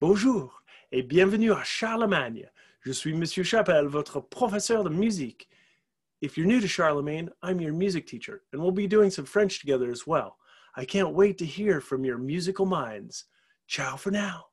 Bonjour et bienvenue à Charlemagne. Je suis Monsieur Chapelle, votre professeur de musique. If you're new to Charlemagne, I'm your music teacher, and we'll be doing some French together as well. I can't wait to hear from your musical minds. Ciao for now.